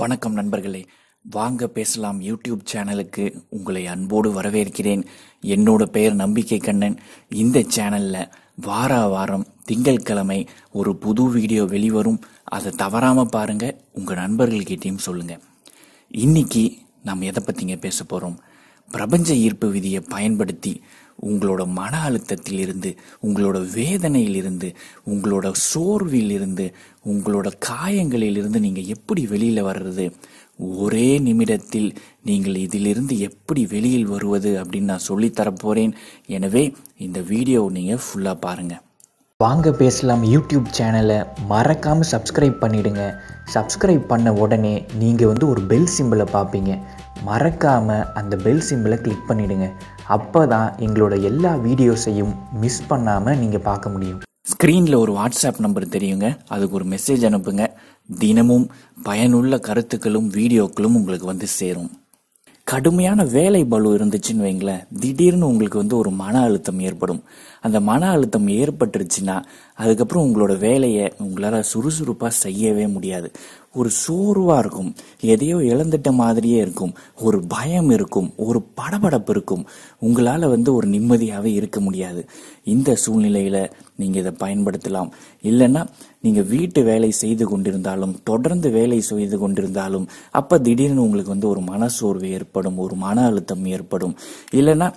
வணக்கம் நண்பர்களே வாங்க பேசலாம் யூடியூப் சேனலுக்கு உங்களை அன்போடு வரவேற்கிறேன் என்னோட பெயர் நம்பிக்கை கண்ணன் இந்த சேனலில் வார வாரம் திங்கட்கிழமை ஒரு புது வீடியோ வெளிவரும் அதை தவறாமல் பாருங்கள் உங்கள் நண்பர்கள்கிட்டையும் சொல்லுங்கள் இன்னைக்கு நாம் எதை பற்றிங்க பேச போறோம் பிரபஞ்ச ஈர்ப்பு விதியை பயன்படுத்தி உங்களோட மன அழுத்தத்தில் இருந்து உங்களோட வேதனையிலிருந்து உங்களோட சோர்விலிருந்து உங்களோட காயங்களிலிருந்து நீங்கள் எப்படி வெளியில் வர்றது ஒரே நிமிடத்தில் நீங்கள் இதிலிருந்து எப்படி வெளியில் வருவது அப்படின்னு நான் சொல்லித்தரப்போகிறேன் எனவே இந்த வீடியோ நீங்கள் ஃபுல்லாக பாருங்கள் வாங்க பேசலாம் யூடியூப் சேனலை மறக்காமல் சப்ஸ்கிரைப் பண்ணிவிடுங்க சப்ஸ்கிரைப் பண்ண உடனே நீங்கள் வந்து ஒரு பெல் சிம்பிளை பார்ப்பீங்க மறக்காமல் அந்த பெல் சிம்பிளை கிளிக் பண்ணிவிடுங்க அப்போ தான் எங்களோட எல்லா வீடியோஸையும் மிஸ் பண்ணாமல் நீங்கள் பார்க்க முடியும் ஸ்க்ரீனில் ஒரு வாட்ஸ்அப் நம்பர் தெரியுங்க அதுக்கு ஒரு மெசேஜ் அனுப்புங்க தினமும் பயனுள்ள கருத்துக்களும் வீடியோக்களும் உங்களுக்கு வந்து சேரும் கடுமையான வேலை பலு இருந்துச்சுன்னு வைங்களேன் திடீர்னு உங்களுக்கு வந்து ஒரு மன அழுத்தம் ஏற்படும் அந்த மன அழுத்தம் ஏற்பட்டுருச்சுன்னா அதுக்கப்புறம் உங்களோட வேலையை உங்களால் சுறுசுறுப்பாக செய்யவே முடியாது ஒரு சோர்வாக இருக்கும் எதையோ இழந்துட்ட மாதிரியே இருக்கும் ஒரு பயம் இருக்கும் ஒரு படபடப்பு இருக்கும் உங்களால் வந்து ஒரு நிம்மதியாகவே இருக்க முடியாது இந்த சூழ்நிலையில் நீங்கள் இதை பயன்படுத்தலாம் இல்லைன்னா நீங்கள் வீட்டு வேலை செய்து கொண்டிருந்தாலும் தொடர்ந்து வேலை செய்து கொண்டிருந்தாலும் அப்போ திடீர்னு உங்களுக்கு வந்து ஒரு மனசோர்வு ஏற்படும் ஒரு மன அழுத்தம் ஏற்படும் இல்லைன்னா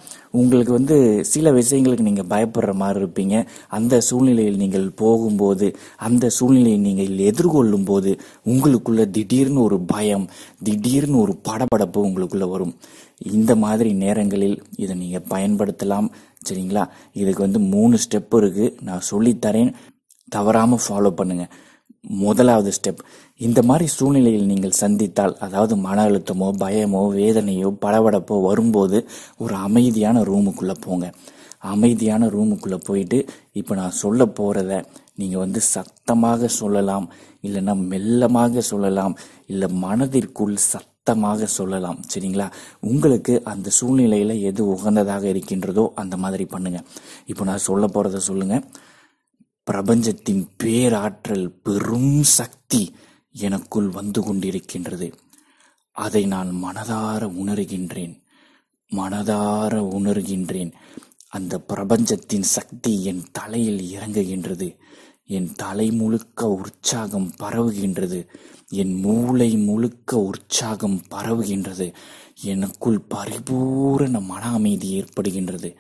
உங்களுக்கு வந்து சில விஷயங்களுக்கு நீங்கள் பயப்படுற மாதிரி இருப்பீங்க அந்த சூழ்நிலையில் நீங்கள் போகும்போது அந்த சூழ்நிலையை நீங்கள் எதிர்கொள்ளும் போது உங்களுக்குள்ள திடீர்னு ஒரு பயம் திடீர்னு ஒரு படபடப்பு உங்களுக்குள்ள வரும் இந்த மாதிரி நேரங்களில் இதை நீங்கள் பயன்படுத்தலாம் சரிங்களா இதுக்கு வந்து மூணு ஸ்டெப் இருக்குது நான் சொல்லித்தரேன் தவறாமல் ஃபாலோ பண்ணுங்கள் முதலாவது ஸ்டெப் இந்த மாதிரி சூழ்நிலையில் நீங்கள் சந்தித்தால் அதாவது மன அழுத்தமோ பயமோ வேதனையோ படபடப்போ வரும்போது ஒரு அமைதியான ரூமுக்குள்ளே போங்க அமைதியான ரூமுக்குள்ளே போயிட்டு இப்போ நான் சொல்ல போகிறத நீங்கள் வந்து சத்தமாக சொல்லலாம் இல்லைன்னா மெல்லமாக சொல்லலாம் இல்லை மனதிற்குள் சத் அர்த்தமாக சொல்லலாம் சரிங்களா உங்களுக்கு அந்த சூழ்நிலையில் எது உகந்ததாக இருக்கின்றதோ அந்த மாதிரி பண்ணுங்கள் இப்போ நான் சொல்ல போகிறத சொல்லுங்கள் பிரபஞ்சத்தின் பேராற்றல் பெரும் சக்தி எனக்குள் வந்து கொண்டிருக்கின்றது அதை நான் மனதார உணர்கின்றேன் மனதார உணர்கின்றேன் அந்த பிரபஞ்சத்தின் சக்தி என் தலையில் இறங்குகின்றது என் தலை முழுக்க உற்சாகம் பரவுகின்றது என் மூளை முழுக்க உற்சாகம் பரவுகின்றது எனக்குள் பரிபூரண மன அமைதி ஏற்படுகின்றது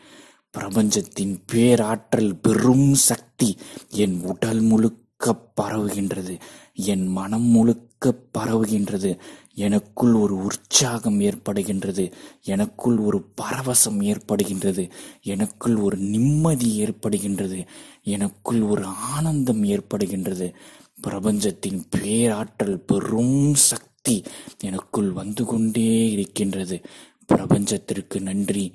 பிரபஞ்சத்தின் பேராற்றல் பெரும் சக்தி என் உடல் முழுக்க முழுக்க பரவுகின்றது என் மனம் முழுக்க பரவுகின்றது எனக்குள் ஒரு உற்சாகம் ஏற்படுகின்றது எனக்குள் ஒரு பரவசம் ஏற்படுகின்றது எனக்குள் ஒரு நிம்மதி ஏற்படுகின்றது எனக்குள் ஒரு ஆனந்தம் ஏற்படுகின்றது பிரபஞ்சத்தின் பேராற்றல் பெரும் சக்தி எனக்குள் வந்து கொண்டே இருக்கின்றது பிரபஞ்சத்திற்கு நன்றி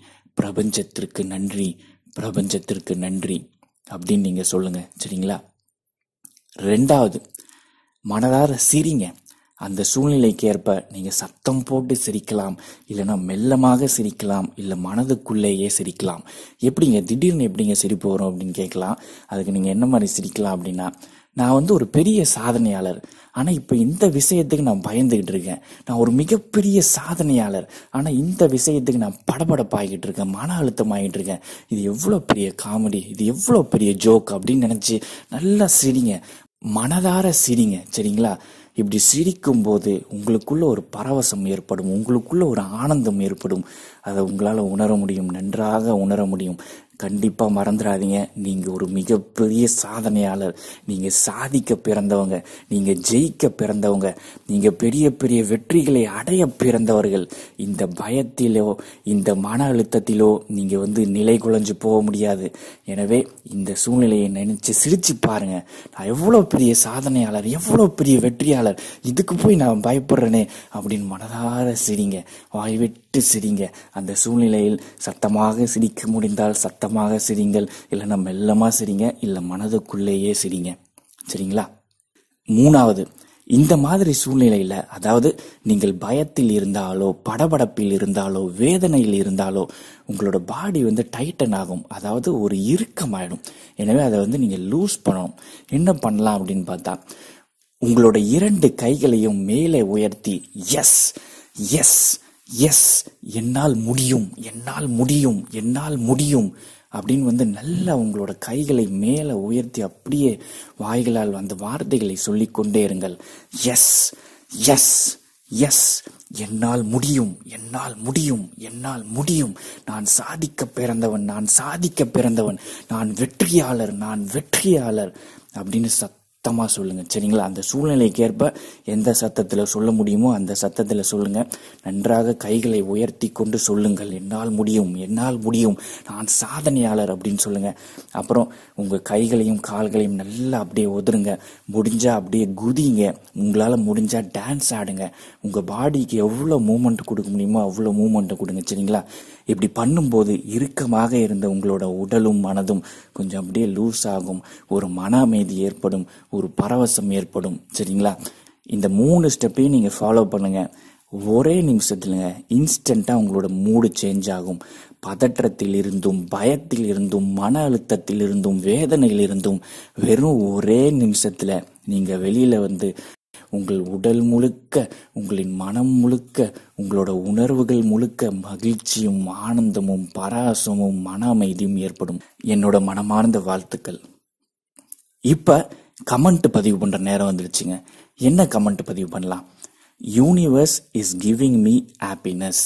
பிரபஞ்சத்திற்கு நன்றி பிரபஞ்சத்திற்கு நன்றி அப்படின்னு நீங்கள் சொல்லுங்கள் சரிங்களா ரெண்டாவது மனதார சிரிங்க அந்த சூழ்நிலைக்கு ஏற்ப நீங்கள் சத்தம் போட்டு சிரிக்கலாம் இல்லைன்னா மெல்லமாக சிரிக்கலாம் இல்லை மனதுக்குள்ளேயே சிரிக்கலாம் எப்படிங்க திடீர்னு எப்படிங்க சிரிப்பு வரும் அப்படின்னு கேட்கலாம் அதுக்கு நீங்கள் என்ன மாதிரி சிரிக்கலாம் அப்படின்னா நான் வந்து ஒரு பெரிய சாதனையாளர் ஆனால் இப்போ இந்த விஷயத்துக்கு நான் பயந்துக்கிட்டு இருக்கேன் நான் ஒரு மிகப்பெரிய சாதனையாளர் ஆனால் இந்த விஷயத்துக்கு நான் படபடப்பாகிட்டு இருக்கேன் மன அழுத்தம் ஆகிட்டு இருக்கேன் இது எவ்வளோ பெரிய காமெடி இது எவ்வளோ பெரிய ஜோக் அப்படின்னு நினச்சி நல்லா சிரிங்க மனதார சிரிங்க சரிங்களா இப்படி சிரிக்கும் போது உங்களுக்குள்ள ஒரு பரவசம் ஏற்படும் உங்களுக்குள்ள ஒரு ஆனந்தம் ஏற்படும் அதை உங்களால் உணர முடியும் நன்றாக உணர முடியும் கண்டிப்பாக மறந்துடாதீங்க நீங்கள் ஒரு மிகப்பெரிய சாதனையாளர் நீங்கள் சாதிக்க பிறந்தவங்க நீங்கள் ஜெயிக்க பிறந்தவங்க நீங்கள் பெரிய பெரிய வெற்றிகளை அடைய பிறந்தவர்கள் இந்த பயத்திலோ இந்த மன அழுத்தத்திலோ நீங்கள் வந்து நிலை குலைஞ்சு போக முடியாது எனவே இந்த சூழ்நிலையை நினச்சி சிரிச்சு பாருங்கள் நான் எவ்வளோ பெரிய சாதனையாளர் எவ்வளோ பெரிய வெற்றியாளர் இதுக்கு போய் நான் பயப்படுறேனே அப்படின்னு மனதார சிரிங்க வாய்விட்டு விட்டு சிரிங்க அந்த சூழ்நிலையில் சத்தமாக சிரிக்க முடிந்தால் சத்தமாக சிரிங்கள் நம்ம மெல்லமாக சிரிங்க இல்லை மனதுக்குள்ளேயே சிரிங்க சரிங்களா மூணாவது இந்த மாதிரி சூழ்நிலையில் அதாவது நீங்கள் பயத்தில் இருந்தாலோ படபடப்பில் இருந்தாலோ வேதனையில் இருந்தாலோ உங்களோட பாடி வந்து டைட்டன் ஆகும் அதாவது ஒரு இறுக்கமாயிடும் எனவே அதை வந்து நீங்கள் லூஸ் பண்ணணும் என்ன பண்ணலாம் அப்படின்னு பார்த்தா உங்களோட இரண்டு கைகளையும் மேலே உயர்த்தி எஸ் எஸ் எஸ் என்னால் முடியும் என்னால் முடியும் என்னால் முடியும் அப்படின்னு வந்து நல்லா உங்களோட கைகளை மேலே உயர்த்தி அப்படியே வாய்களால் வந்து வார்த்தைகளை சொல்லி கொண்டே இருங்கள் எஸ் எஸ் எஸ் என்னால் முடியும் என்னால் முடியும் என்னால் முடியும் நான் சாதிக்க பிறந்தவன் நான் சாதிக்க பிறந்தவன் நான் வெற்றியாளர் நான் வெற்றியாளர் அப்படின்னு சத் சத்தமாக சொல்லுங்கள் சரிங்களா அந்த சூழ்நிலைக்கு ஏற்ப எந்த சத்தத்தில் சொல்ல முடியுமோ அந்த சத்தத்தில் சொல்லுங்கள் நன்றாக கைகளை உயர்த்தி கொண்டு சொல்லுங்கள் என்னால் முடியும் என்னால் முடியும் நான் சாதனையாளர் அப்படின்னு சொல்லுங்கள் அப்புறம் உங்கள் கைகளையும் கால்களையும் நல்லா அப்படியே ஒதுருங்க முடிஞ்சால் அப்படியே குதிங்க உங்களால் முடிஞ்சால் டான்ஸ் ஆடுங்க உங்கள் பாடிக்கு எவ்வளோ மூமெண்ட் கொடுக்க முடியுமோ அவ்வளோ மூமெண்ட்டை கொடுங்க சரிங்களா இப்படி பண்ணும்போது இறுக்கமாக இருந்த உங்களோட உடலும் மனதும் கொஞ்சம் அப்படியே லூஸ் ஆகும் ஒரு மன அமைதி ஏற்படும் ஒரு பரவசம் ஏற்படும் சரிங்களா இந்த மூணு ஸ்டெப்பையும் நீங்கள் ஃபாலோ பண்ணுங்கள் ஒரே நிமிஷத்துலங்க இன்ஸ்டண்ட்டாக உங்களோட மூடு சேஞ்ச் ஆகும் பதற்றத்தில் இருந்தும் பயத்தில் இருந்தும் மன அழுத்தத்தில் இருந்தும் வேதனையில் இருந்தும் வெறும் ஒரே நிமிஷத்தில் நீங்கள் வெளியில் வந்து உங்கள் உடல் முழுக்க உங்களின் மனம் முழுக்க உங்களோட உணர்வுகள் முழுக்க மகிழ்ச்சியும் ஆனந்தமும் பராசமும் மன அமைதியும் ஏற்படும் என்னோட மனமார்ந்த வாழ்த்துக்கள் இப்போ கமெண்ட் பதிவு பண்ணுற நேரம் வந்துருச்சுங்க என்ன கமெண்ட் பதிவு பண்ணலாம் universe is giving me happiness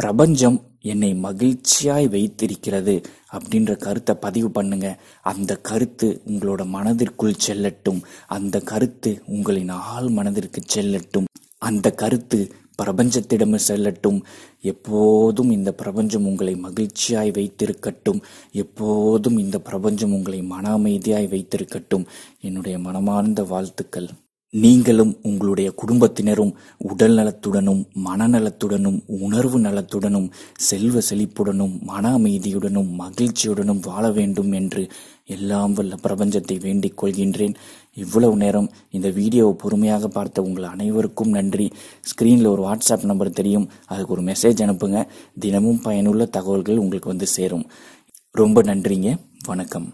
பிரபஞ்சம் என்னை மகிழ்ச்சியாய் வைத்திருக்கிறது அப்படின்ற கருத்தை பதிவு பண்ணுங்க அந்த கருத்து உங்களோட மனதிற்குள் செல்லட்டும் அந்த கருத்து உங்களின் ஆள் மனதிற்கு செல்லட்டும் அந்த கருத்து பிரபஞ்சத்திடம் செல்லட்டும் எப்போதும் இந்த பிரபஞ்சம் உங்களை மகிழ்ச்சியாய் வைத்திருக்கட்டும் எப்போதும் இந்த பிரபஞ்சம் உங்களை மன அமைதியாய் வைத்திருக்கட்டும் என்னுடைய மனமார்ந்த வாழ்த்துக்கள் நீங்களும் உங்களுடைய குடும்பத்தினரும் உடல் நலத்துடனும் மனநலத்துடனும் உணர்வு நலத்துடனும் செல்வ செழிப்புடனும் மன அமைதியுடனும் மகிழ்ச்சியுடனும் வாழ வேண்டும் என்று எல்லாம் வல்ல பிரபஞ்சத்தை வேண்டிக் கொள்கின்றேன் இவ்வளவு நேரம் இந்த வீடியோவை பொறுமையாக பார்த்த உங்கள் அனைவருக்கும் நன்றி ஸ்க்ரீனில் ஒரு வாட்ஸ்அப் நம்பர் தெரியும் அதுக்கு ஒரு மெசேஜ் அனுப்புங்க தினமும் பயனுள்ள தகவல்கள் உங்களுக்கு வந்து சேரும் ரொம்ப நன்றிங்க வணக்கம்